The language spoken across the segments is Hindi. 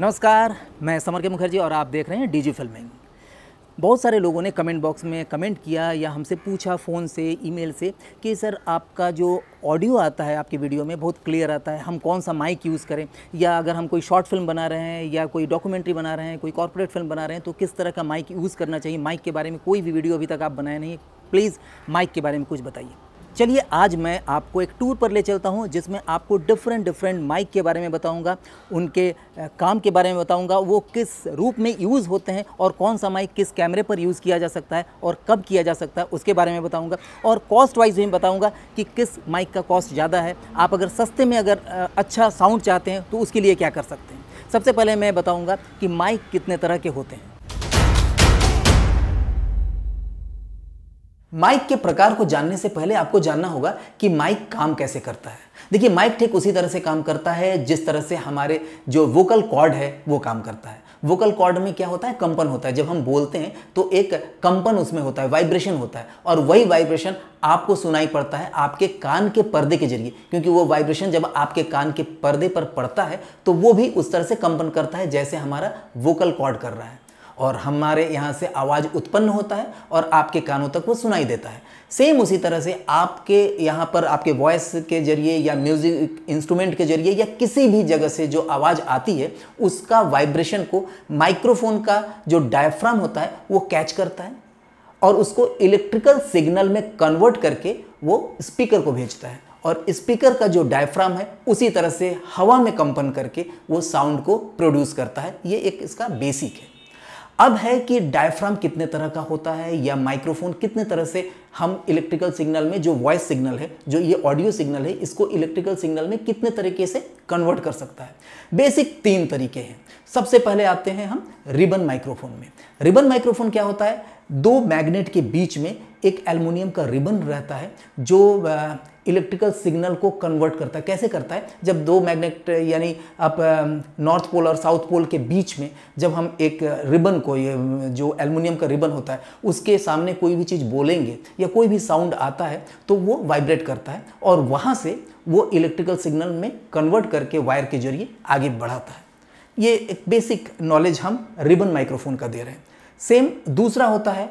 नमस्कार मैं समर के मुखर्जी और आप देख रहे हैं डी जी फिल्मिंग बहुत सारे लोगों ने कमेंट बॉक्स में कमेंट किया या हमसे पूछा फ़ोन से ईमेल से कि सर आपका जो ऑडियो आता है आपकी वीडियो में बहुत क्लियर आता है हम कौन सा माइक यूज़ करें या अगर हम कोई शॉर्ट फिल्म बना रहे हैं या कोई डॉक्यूमेंट्री बना रहे हैं कोई कॉरपोरेट फिल्म बना रहे हैं तो किस तरह का माइक यूज़ करना चाहिए माइक के बारे में कोई भी वीडियो अभी तक आप बनाए नहीं प्लीज़ माइक के बारे में कुछ बताइए चलिए आज मैं आपको एक टूर पर ले चलता हूँ जिसमें आपको डिफरेंट डिफरेंट माइक के बारे में बताऊँगा उनके काम के बारे में बताऊँगा वो किस रूप में यूज़ होते हैं और कौन सा माइक किस कैमरे पर यूज़ किया जा सकता है और कब किया जा सकता है उसके बारे में बताऊँगा और कॉस्ट वाइज भी बताऊँगा कि किस माइक का कॉस्ट ज़्यादा है आप अगर सस्ते में अगर अच्छा साउंड चाहते हैं तो उसके लिए क्या कर सकते हैं सबसे पहले मैं बताऊँगा कि माइक कितने तरह के होते हैं माइक के प्रकार को जानने से पहले आपको जानना होगा कि माइक काम कैसे करता है देखिए माइक ठीक उसी तरह से काम करता है जिस तरह से हमारे जो वोकल कॉर्ड है वो काम करता है वोकल कॉर्ड में क्या होता है कंपन होता है जब हम बोलते हैं तो एक कंपन उसमें होता है वाइब्रेशन होता है और वही वाइब्रेशन आपको सुनाई पड़ता है आपके कान के पर्दे के जरिए क्योंकि वो वाइब्रेशन जब आपके कान के पर्दे पर पड़ता है तो वो भी उस तरह से कंपन करता है जैसे हमारा वोकल कॉर्ड कर रहा है और हमारे यहाँ से आवाज़ उत्पन्न होता है और आपके कानों तक वो सुनाई देता है सेम उसी तरह से आपके यहाँ पर आपके वॉइस के जरिए या म्यूज़िक इंस्ट्रूमेंट के जरिए या किसी भी जगह से जो आवाज़ आती है उसका वाइब्रेशन को माइक्रोफोन का जो डायफ्राम होता है वो कैच करता है और उसको इलेक्ट्रिकल सिग्नल में कन्वर्ट करके वो स्पीकर को भेजता है और स्पीकर का जो डायफ्राम है उसी तरह से हवा में कंपन करके वो साउंड को प्रोड्यूस करता है ये एक इसका बेसिक है अब है कि डायफ्राम कितने तरह का होता है या माइक्रोफोन कितने तरह से हम इलेक्ट्रिकल सिग्नल में जो वॉइस सिग्नल है जो ये ऑडियो सिग्नल है इसको इलेक्ट्रिकल सिग्नल में कितने तरीके से कन्वर्ट कर सकता है बेसिक तीन तरीके हैं सबसे पहले आते हैं हम रिबन माइक्रोफोन में रिबन माइक्रोफोन क्या होता है दो मैग्नेट के बीच में एक एल्युमिनियम का रिबन रहता है जो इलेक्ट्रिकल सिग्नल को कन्वर्ट करता है कैसे करता है जब दो मैग्नेट यानी आप नॉर्थ पोल और साउथ पोल के बीच में जब हम एक रिबन को ये जो एल्युमिनियम का रिबन होता है उसके सामने कोई भी चीज़ बोलेंगे या कोई भी साउंड आता है तो वो वाइब्रेट करता है और वहाँ से वो इलेक्ट्रिकल सिग्नल में कन्वर्ट करके वायर के जरिए आगे बढ़ाता है ये एक बेसिक नॉलेज हम रिबन माइक्रोफोन का दे रहे हैं सेम दूसरा होता है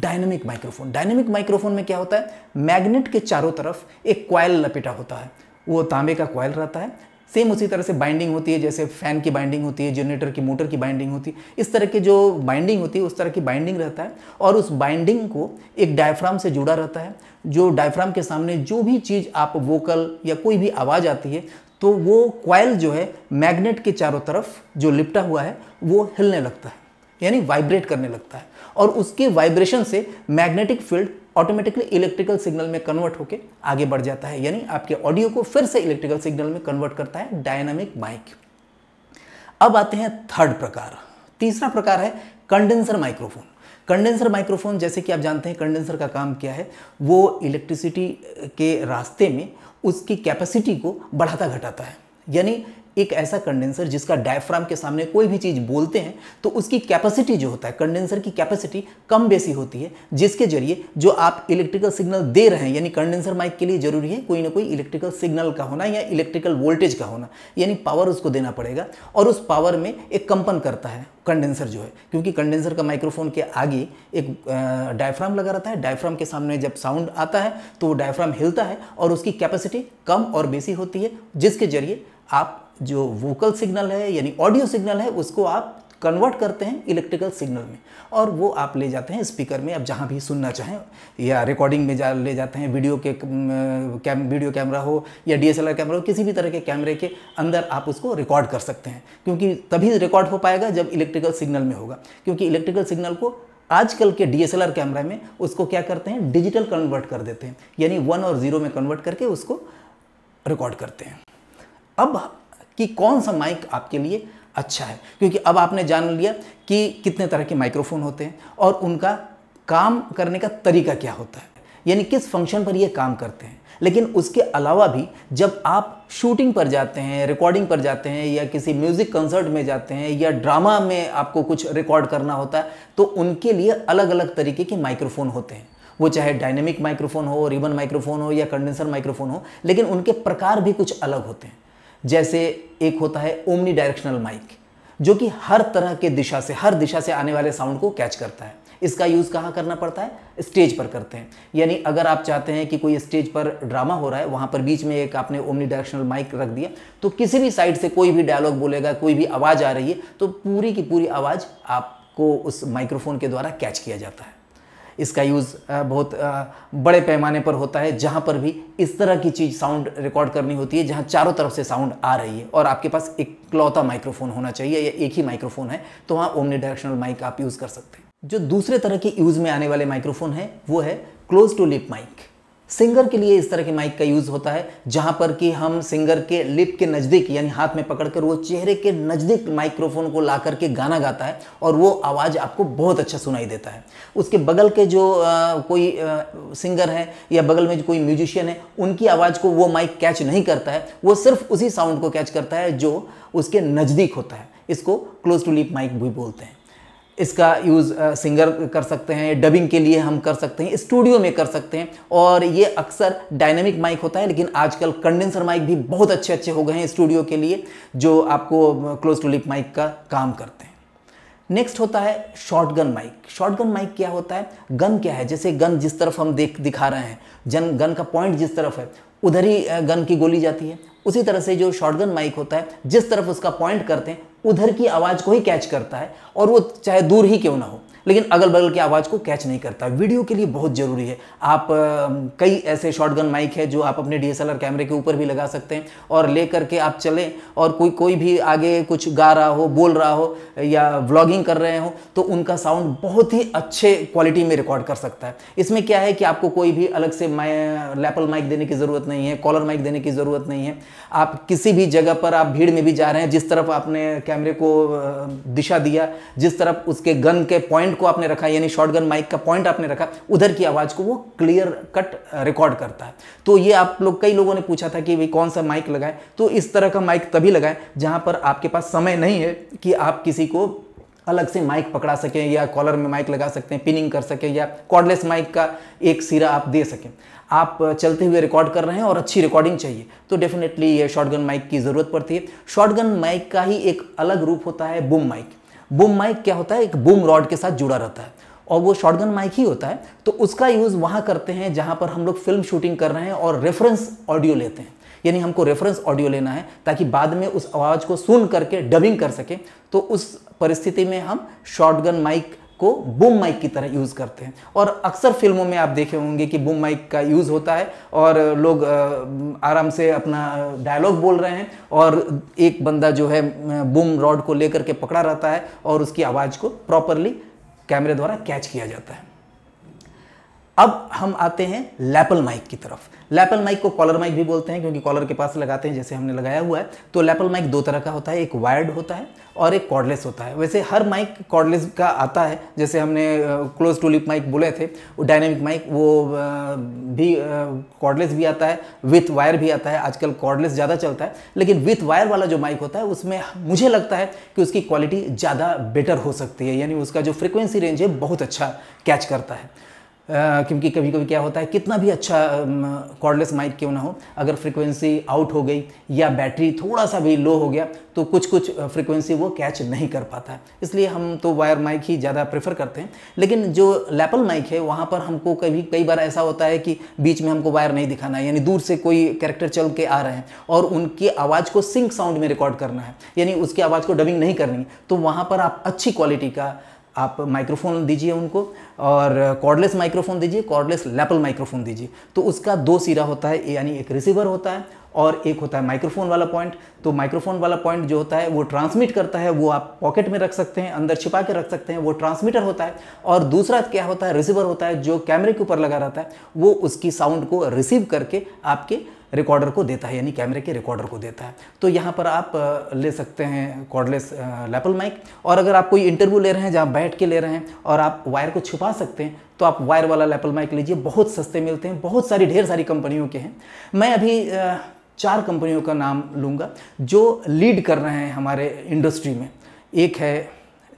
डायनेमिक माइक्रोफोन डायनेमिक माइक्रोफोन में क्या होता है मैग्नेट के चारों तरफ एक क्वाइल लपेटा होता है वो तांबे का क्वाइल रहता है सेम उसी तरह से बाइंडिंग होती है जैसे फैन की बाइंडिंग होती है जनरेटर की मोटर की बाइंडिंग होती है इस तरह की जो बाइंडिंग होती है उस तरह की बाइंडिंग रहता है और उस बाइंडिंग को एक डायफ्राम से जुड़ा रहता है जो डायफ्राम के सामने जो भी चीज़ आप वोकल या कोई भी आवाज़ आती है तो वो क्वाइल जो है मैग्नेट के चारों तरफ जो लिपटा हुआ है वो हिलने लगता है यानी वाइब्रेट करने लगता है और उसके वाइब्रेशन से magnetic field automatically electrical signal में कन्वर्ट होकर आगे बढ़ जाता है यानी आपके ऑडियो को फिर से इलेक्ट्रिकल सिग्नल में कन्वर्ट करता है डायनामिक माइक अब आते हैं थर्ड प्रकार तीसरा प्रकार है कंडेंसर माइक्रोफोन कंडेंसर माइक्रोफोन जैसे कि आप जानते हैं कंडेंसर का काम क्या है वो इलेक्ट्रिसिटी के रास्ते में उसकी कैपेसिटी को बढ़ाता घटाता है यानी एक ऐसा कंडेंसर जिसका डायफ्राम के सामने कोई भी चीज़ बोलते हैं तो उसकी कैपेसिटी जो होता है कंडेंसर की कैपेसिटी कम बेसी होती है जिसके जरिए जो आप इलेक्ट्रिकल सिग्नल दे रहे हैं यानी कंडेंसर माइक के लिए जरूरी है कोई ना कोई इलेक्ट्रिकल सिग्नल का होना या इलेक्ट्रिकल वोल्टेज का होना यानी पावर उसको देना पड़ेगा और उस पावर में एक कंपन करता है कंडेंसर जो है क्योंकि कंडेंसर का माइक्रोफोन के आगे एक डायफ्राम लगा रहता है डायफ्राम के सामने जब साउंड आता है तो वो डायफ्राम हिलता है और उसकी कैपेसिटी कम और बेसी होती है जिसके जरिए आप जो वोकल सिग्नल है यानी ऑडियो सिग्नल है उसको आप कन्वर्ट करते हैं इलेक्ट्रिकल सिग्नल में और वो आप ले जाते हैं स्पीकर में आप जहाँ भी सुनना चाहें या रिकॉर्डिंग में जा ले जाते हैं वीडियो के कैम वीडियो कैमरा हो या डीएसएलआर कैमरा हो किसी भी तरह के कैमरे के अंदर आप उसको रिकॉर्ड कर सकते हैं क्योंकि तभी रिकॉर्ड हो पाएगा जब इलेक्ट्रिकल सिग्नल में होगा क्योंकि इलेक्ट्रिकल सिग्नल को आजकल के डी कैमरा में उसको क्या करते हैं डिजिटल कन्वर्ट कर देते हैं यानी वन और ज़ीरो में कन्वर्ट करके उसको रिकॉर्ड करते हैं अब कि कौन सा माइक आपके लिए अच्छा है क्योंकि अब आपने जान लिया कि कितने तरह के माइक्रोफोन होते हैं और उनका काम करने का तरीका क्या होता है यानी किस फंक्शन पर ये काम करते हैं लेकिन उसके अलावा भी जब आप शूटिंग पर जाते हैं रिकॉर्डिंग पर जाते हैं या किसी म्यूज़िक कंसर्ट में जाते हैं या ड्रामा में आपको कुछ रिकॉर्ड करना होता है तो उनके लिए अलग अलग तरीके के माइक्रोफोन होते हैं वो चाहे डायनेमिक माइक्रोफोन हो रिबन माइक्रोफोन हो या कंडेंसर माइक्रोफोन हो लेकिन उनके प्रकार भी कुछ अलग होते हैं जैसे एक होता है ओमनी डायरेक्शनल माइक जो कि हर तरह के दिशा से हर दिशा से आने वाले साउंड को कैच करता है इसका यूज़ कहाँ करना पड़ता है स्टेज पर करते हैं यानी अगर आप चाहते हैं कि कोई स्टेज पर ड्रामा हो रहा है वहाँ पर बीच में एक आपने ओमनी डायरेक्शनल माइक रख दिया तो किसी भी साइड से कोई भी डायलॉग बोलेगा कोई भी आवाज़ आ रही है तो पूरी की पूरी आवाज़ आपको उस माइक्रोफोन के द्वारा कैच किया जाता है इसका यूज़ बहुत बड़े पैमाने पर होता है जहाँ पर भी इस तरह की चीज़ साउंड रिकॉर्ड करनी होती है जहाँ चारों तरफ से साउंड आ रही है और आपके पास एक क्लौता माइक्रोफोन होना चाहिए या एक ही माइक्रोफोन है तो वहाँ ओमनी डायरेक्शनल माइक आप यूज़ कर सकते हैं जो दूसरे तरह के यूज़ में आने वाले माइक्रोफोन है वो है close to lip mike singer के लिए इस तरह के माइक का यूज होता है जहां पर कि हम सिंगर के लिप के नजदीक यानी हाथ में पकड़कर वो चेहरे के नजदीक माइक्रोफोन को ला करके गाना गाता है और वो आवाज आपको बहुत अच्छा सुनाई देता है उसके बगल के जो आ, कोई आ, सिंगर है या बगल में जो कोई म्यूजिशियन है उनकी आवाज को वो माइक कैच नहीं करता है वो सिर्फ उसी साउंड को कैच करता है जो उसके नजदीक होता है इसको क्लोज टू लिप माइक भी बोलते हैं इसका यूज़ सिंगर कर सकते हैं डबिंग के लिए हम कर सकते हैं स्टूडियो में कर सकते हैं और ये अक्सर डायनेमिक माइक होता है लेकिन आजकल कंडेंसर माइक भी बहुत अच्छे अच्छे हो गए हैं स्टूडियो के लिए जो आपको क्लोज टू लिप माइक का काम करते हैं नेक्स्ट होता है शॉटगन माइक शॉटगन माइक क्या होता है गन क्या है जैसे गन जिस तरफ हम देख दिखा रहे हैं जन गन का पॉइंट जिस तरफ है उधर ही गन की गोली जाती है उसी तरह से जो शॉटगन माइक होता है जिस तरफ उसका पॉइंट करते हैं उधर की आवाज़ को ही कैच करता है और वो चाहे दूर ही क्यों ना हो लेकिन अगल बगल की आवाज़ को कैच नहीं करता वीडियो के लिए बहुत ज़रूरी है आप कई ऐसे शॉटगन माइक है जो आप अपने डी कैमरे के ऊपर भी लगा सकते हैं और ले करके आप चलें और कोई कोई भी आगे कुछ गा रहा हो बोल रहा हो या व्लॉगिंग कर रहे हो तो उनका साउंड बहुत ही अच्छे क्वालिटी में रिकॉर्ड कर सकता है इसमें क्या है कि आपको कोई भी अलग से लैपल माइक देने की ज़रूरत नहीं है कॉलर माइक देने की ज़रूरत नहीं है आप किसी भी जगह पर आप भीड़ में भी जा रहे हैं जिस तरफ आपने कैमरे को दिशा दिया जिस तरफ उसके गन के पॉइंट पॉइंट को आपने रखा यानी शॉटगन माइक का पॉइंट आपने रखा उधर की आवाज़ को वो क्लियर कट रिकॉर्ड करता है तो ये आप लोग कई लोगों ने पूछा था कि भाई कौन सा माइक लगाए तो इस तरह का माइक तभी लगाए जहां पर आपके पास समय नहीं है कि आप किसी को अलग से माइक पकड़ा सकें या कॉलर में माइक लगा सकते हैं पिनिंग कर सकें या कॉर्डलेस माइक का एक सिरा आप दे सकें आप चलते हुए रिकॉर्ड कर रहे हैं और अच्छी रिकॉर्डिंग चाहिए तो डेफिनेटली ये शॉटगन माइक की ज़रूरत पड़ती है शॉटगन माइक का ही एक अलग रूप होता है बूम माइक बूम माइक क्या होता है एक बूम रॉड के साथ जुड़ा रहता है और वो शॉटगन माइक ही होता है तो उसका यूज़ वहाँ करते हैं जहाँ पर हम लोग फिल्म शूटिंग कर रहे हैं और रेफरेंस ऑडियो लेते हैं यानी हमको रेफरेंस ऑडियो लेना है ताकि बाद में उस आवाज़ को सुन करके डबिंग कर सकें तो उस परिस्थिति में हम शॉटगन माइक को बूम माइक की तरह यूज़ करते हैं और अक्सर फिल्मों में आप देखे होंगे कि बूम माइक का यूज़ होता है और लोग आराम से अपना डायलॉग बोल रहे हैं और एक बंदा जो है बूम रॉड को लेकर के पकड़ा रहता है और उसकी आवाज़ को प्रॉपरली कैमरे द्वारा कैच किया जाता है अब हम आते हैं लैपल माइक की तरफ लैपल माइक को कॉलर माइक भी बोलते हैं क्योंकि कॉलर के पास लगाते हैं जैसे हमने लगाया हुआ है तो लैपल माइक दो तरह का होता है एक वायर्ड होता है और एक कॉर्डलेस होता है वैसे हर माइक कॉर्डलेस का आता है जैसे हमने क्लोज टू लिप माइक बोले थे डायनेमिक माइक वो भी कॉर्डलेस भी आता है विथ वायर भी आता है आजकल कॉर्डलेस ज़्यादा चलता है लेकिन विथ वायर वाला जो माइक होता है उसमें मुझे लगता है कि उसकी क्वालिटी ज़्यादा बेटर हो सकती है यानी उसका जो फ्रिक्वेंसी रेंज है बहुत अच्छा कैच करता है क्योंकि कभी कभी क्या होता है कितना भी अच्छा कॉर्डलेस माइक क्यों ना हो अगर फ्रिक्वेंसी आउट हो गई या बैटरी थोड़ा सा भी लो हो गया तो कुछ कुछ फ्रिक्वेंसी वो कैच नहीं कर पाता है इसलिए हम तो वायर माइक ही ज़्यादा प्रेफर करते हैं लेकिन जो लैपल माइक है वहाँ पर हमको कभी कई बार ऐसा होता है कि बीच में हमको वायर नहीं दिखाना है यानी दूर से कोई कैरेक्टर चल के आ रहे हैं और उनकी आवाज़ को सिंक साउंड में रिकॉर्ड करना है यानी उसकी आवाज़ को डबिंग नहीं करनी तो वहाँ पर आप अच्छी क्वालिटी का आप माइक्रोफोन दीजिए उनको और कॉर्डलेस माइक्रोफोन दीजिए कॉर्डलेस लैपल माइक्रोफोन दीजिए तो उसका दो सिरा होता है यानी एक रिसीवर होता है और एक होता है माइक्रोफोन वाला पॉइंट तो माइक्रोफोन वाला पॉइंट जो होता है वो ट्रांसमिट करता है वो आप पॉकेट में रख सकते हैं अंदर छिपा के रख सकते हैं वो ट्रांसमीटर होता है और दूसरा क्या होता है रिसीवर होता है जो कैमरे के ऊपर लगा रहता है वो उसकी साउंड को रिसीव करके आपके रिकॉर्डर को देता है यानी कैमरे के रिकॉर्डर को देता है तो यहाँ पर आप ले सकते हैं कॉर्डलेस लैपल माइक और अगर आप कोई इंटरव्यू ले रहे हैं जहाँ बैठ के ले रहे हैं और आप वायर को छुपा सकते हैं तो आप वायर वाला लैपल माइक लीजिए बहुत सस्ते मिलते हैं बहुत सारी ढेर सारी कंपनियों के हैं मैं अभी चार कंपनियों का नाम लूँगा जो लीड कर रहे हैं हमारे इंडस्ट्री में एक है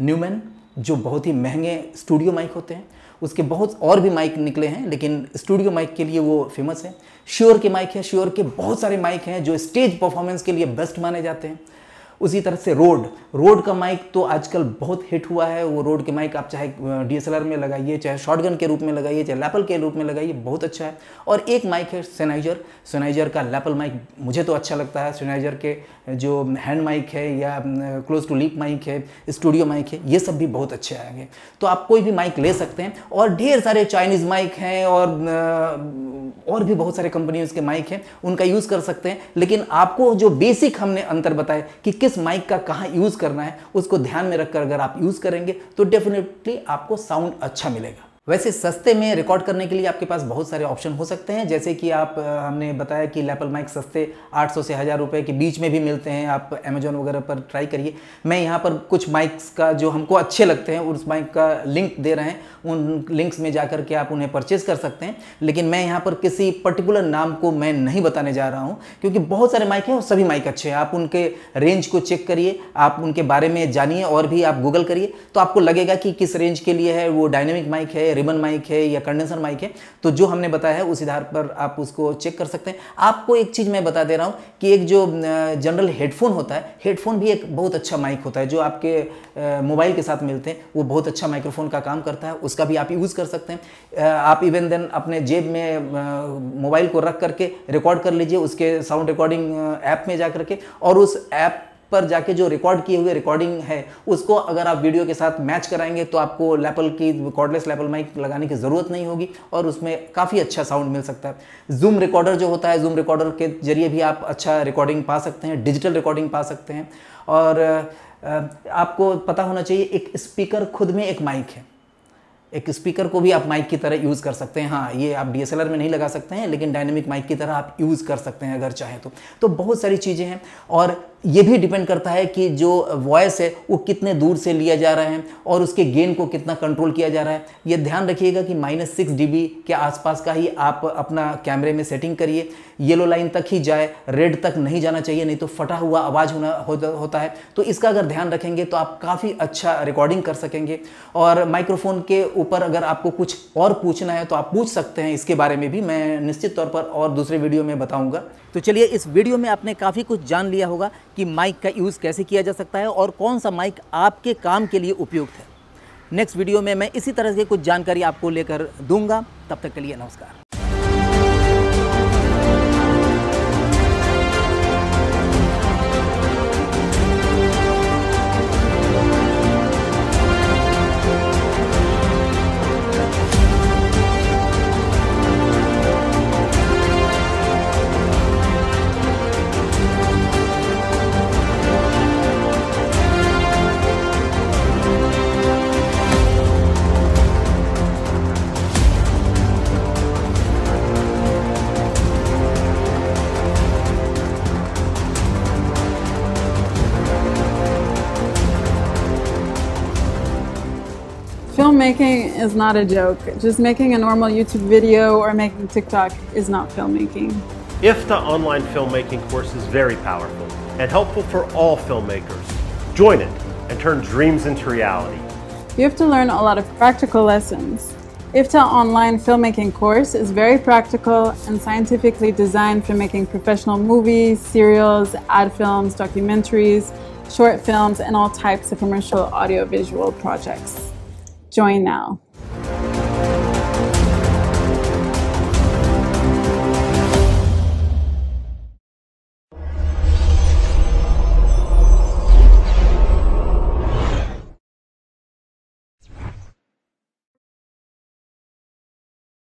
न्यूमैन जो बहुत ही महंगे स्टूडियो माइक होते हैं उसके बहुत और भी माइक निकले हैं लेकिन स्टूडियो माइक के लिए वो फेमस है श्योर के माइक है श्योर के बहुत सारे माइक हैं जो स्टेज परफॉर्मेंस के लिए बेस्ट माने जाते हैं उसी तरह से रोड रोड का माइक तो आजकल बहुत हिट हुआ है वो रोड के माइक आप चाहे डीएसएलआर में लगाइए चाहे शॉटगन के रूप में लगाइए चाहे लैपल के रूप में लगाइए बहुत अच्छा है और एक माइक है सेनाइजर सेनाइजर का लैपल माइक मुझे तो अच्छा लगता है सेनाइजर के जो हैंड माइक है या क्लोज टू लिप माइक है स्टूडियो माइक है ये सब भी बहुत अच्छे आएंगे तो आप कोई भी माइक ले सकते हैं और ढेर सारे चाइनीज़ माइक हैं और और भी बहुत सारे कंपनियों के माइक हैं उनका यूज़ कर सकते हैं लेकिन आपको जो बेसिक हमने अंतर बताया कि किस किस माइक का कहाँ यूज़ करना है उसको ध्यान में रखकर अगर आप यूज़ करेंगे तो डेफिनेटली आपको साउंड अच्छा मिलेगा वैसे सस्ते में रिकॉर्ड करने के लिए आपके पास बहुत सारे ऑप्शन हो सकते हैं जैसे कि आप हमने बताया कि लैपल माइक सस्ते 800 से हज़ार रुपये के बीच में भी मिलते हैं आप अमेजोन वगैरह पर ट्राई करिए मैं यहाँ पर कुछ माइक्स का जो हमको अच्छे लगते हैं उस माइक का लिंक दे रहे हैं उन लिंक्स में जा के आप उन्हें परचेज़ कर सकते हैं लेकिन मैं यहाँ पर किसी पर्टिकुलर नाम को मैं नहीं बताने जा रहा हूँ क्योंकि बहुत सारे माइक हैं और सभी माइक अच्छे हैं आप उनके रेंज को चेक करिए आप उनके बारे में जानिए और भी आप गूगल करिए तो आपको लगेगा कि किस रेंज के लिए है वो डायनेमिक माइक है है रिबन माइक है या कंडेंसर माइक है तो जो हमने बताया है उस आधार पर आप उसको चेक कर सकते हैं आपको एक चीज़ मैं बता दे रहा हूँ कि एक जो जनरल हेडफोन होता है हेडफोन भी एक बहुत अच्छा माइक होता है जो आपके मोबाइल के साथ मिलते हैं वो बहुत अच्छा माइक्रोफोन का काम करता है उसका भी आप यूज़ कर सकते हैं आप इवन देन अपने जेब में मोबाइल को रख करके रिकॉर्ड कर लीजिए उसके साउंड रिकॉर्डिंग ऐप में जा करके और उस ऐप पर जाके जो रिकॉर्ड किए हुए रिकॉर्डिंग है उसको अगर आप वीडियो के साथ मैच कराएंगे तो आपको लेपल की कॉर्डलेस लेपल माइक लगाने की ज़रूरत नहीं होगी और उसमें काफ़ी अच्छा साउंड मिल सकता है जूम रिकॉर्डर जो होता है जूम रिकॉर्डर के जरिए भी आप अच्छा रिकॉर्डिंग पा सकते हैं डिजिटल रिकॉर्डिंग पा सकते हैं और आपको पता होना चाहिए एक स्पीकर खुद में एक माइक है एक स्पीकर को भी आप माइक की तरह यूज़ कर सकते हैं हाँ ये आप डी में नहीं लगा सकते हैं लेकिन डायनेमिक माइक की तरह आप यूज़ कर सकते हैं अगर चाहें तो तो बहुत सारी चीज़ें हैं और ये भी डिपेंड करता है कि जो वॉइस है वो कितने दूर से लिया जा रहा है और उसके गेन को कितना कंट्रोल किया जा रहा है ये ध्यान रखिएगा कि माइनस सिक्स डी के आसपास का ही आप अपना कैमरे में सेटिंग करिए येलो लाइन तक ही जाए रेड तक नहीं जाना चाहिए नहीं तो फटा हुआ आवाज़ होना हो, होता है तो इसका अगर ध्यान रखेंगे तो आप काफ़ी अच्छा रिकॉर्डिंग कर सकेंगे और माइक्रोफोन के ऊपर अगर आपको कुछ और पूछना है तो आप पूछ सकते हैं इसके बारे में भी मैं निश्चित तौर पर और दूसरे वीडियो में बताऊँगा तो चलिए इस वीडियो में आपने काफ़ी कुछ जान लिया होगा कि माइक का यूज़ कैसे किया जा सकता है और कौन सा माइक आपके काम के लिए उपयुक्त है नेक्स्ट वीडियो में मैं इसी तरह से कुछ जानकारी आपको लेकर दूंगा तब तक के लिए नमस्कार Filmmaking is not a joke. Just making a normal YouTube video or making TikTok is not filmmaking. IFTA online filmmaking course is very powerful and helpful for all filmmakers. Join it and turn dreams into reality. You have to learn a lot of practical lessons. IFTA online filmmaking course is very practical and scientifically designed for making professional movies, serials, ad films, documentaries, short films, and all types of commercial audiovisual projects join now.